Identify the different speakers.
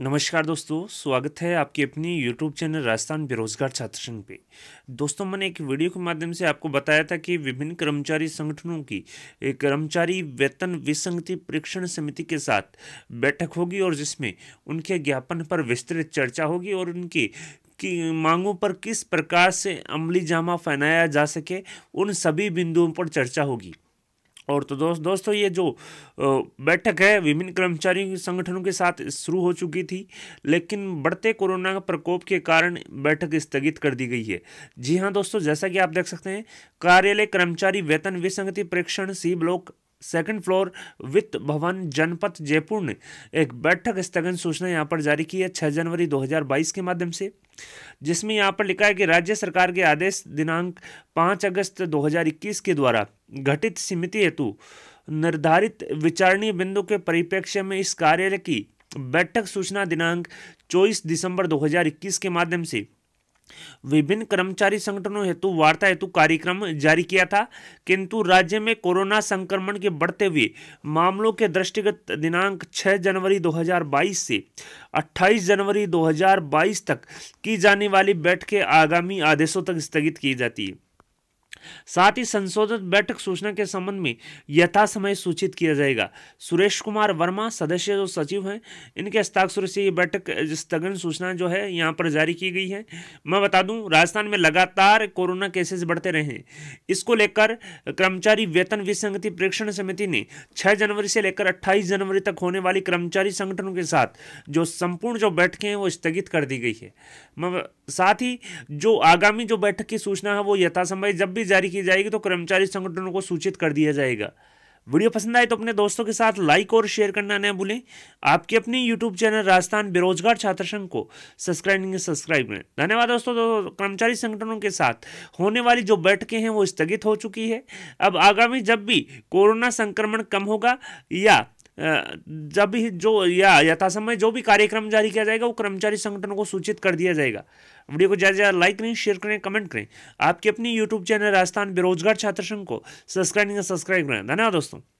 Speaker 1: नमस्कार दोस्तों स्वागत है आपके अपनी यूट्यूब चैनल राजस्थान बेरोजगार छात्र संघ पे दोस्तों मैंने एक वीडियो के माध्यम से आपको बताया था कि विभिन्न कर्मचारी संगठनों की कर्मचारी वेतन विसंगति परीक्षण समिति के साथ बैठक होगी और जिसमें उनके ज्ञापन पर विस्तृत चर्चा होगी और उनकी कि मांगों पर किस प्रकार से अमली जामा फहनाया जा सके उन सभी बिंदुओं पर चर्चा होगी और तो दोस्त दोस्तों ये जो बैठक है विभिन्न कर्मचारियों के संगठनों के साथ शुरू हो चुकी थी लेकिन बढ़ते कोरोना के प्रकोप के कारण बैठक स्थगित कर दी गई है जी हाँ दोस्तों जैसा कि आप देख सकते हैं कार्यालय कर्मचारी वेतन विसंगति परीक्षण सी ब्लॉक सेकंड फ्लोर वित्त भवन जनपद जयपुर ने एक बैठक स्थगन सूचना यहाँ पर जारी की है 6 जनवरी 2022 के माध्यम से जिसमें यहाँ पर लिखा है कि राज्य सरकार के आदेश दिनांक पांच अगस्त 2021 के द्वारा घटित समिति हेतु निर्धारित विचारणीय बिंदु के परिप्रेक्ष्य में इस कार्यालय की बैठक सूचना दिनांक 24 दिसंबर 2021 के माध्यम से विभिन्न कर्मचारी संगठनों हेतु वार्ता हेतु कार्यक्रम जारी किया था किंतु राज्य में कोरोना संक्रमण के बढ़ते हुए मामलों के दृष्टिगत दिनांक 6 जनवरी 2022 से 28 जनवरी 2022 तक की जाने वाली बैठकें आगामी आदेशों तक स्थगित की जाती है साथ ही संशोधित बैठक सूचना के संबंध में यथा समय सूचित किया जाएगा सुरेश कुमार वर्मा सदस्य जो सचिव हैं इनके हस्ताक्षर से ये बैठक स्थगन सूचना जो है यहाँ पर जारी की गई है मैं बता दूं राजस्थान में लगातार कोरोना केसेस बढ़ते रहे हैं इसको लेकर कर्मचारी वेतन विसंगति प्रेक्षण समिति ने छः जनवरी से लेकर अट्ठाईस जनवरी तक होने वाली कर्मचारी संगठनों के साथ जो संपूर्ण जो बैठकें हैं वो स्थगित कर दी गई है साथ ही जो आगामी जो बैठक की सूचना है वो यथासमय जब नोटिस जारी की जाएगी तो कर्मचारी संगठनों को सूचित कर दिया जाएगा वीडियो पसंद आए तो अपने दोस्तों के साथ लाइक और शेयर करना न भूलें आपके अपने यूट्यूब चैनल राजस्थान बेरोजगार छात्र संघ को सब्सक्राइब नहीं सब्सक्राइब करें धन्यवाद दोस्तों तो कर्मचारी संगठनों के साथ होने वाली जो बैठकें हैं वो स्थगित हो चुकी है अब आगामी जब भी कोरोना संक्रमण कम होगा या जब भी जो या यथासमय जो भी कार्यक्रम जारी किया जाएगा वो कर्मचारी संगठनों को सूचित कर दिया जाएगा वीडियो को ज़्यादा ज़्यादा लाइक करें शेयर करें कमेंट करें आपके अपनी यूट्यूब चैनल राजस्थान बेरोजगार छात्र संघ को सब्सक्राइब नहीं तो सब्सक्राइब करें धन्यवाद दोस्तों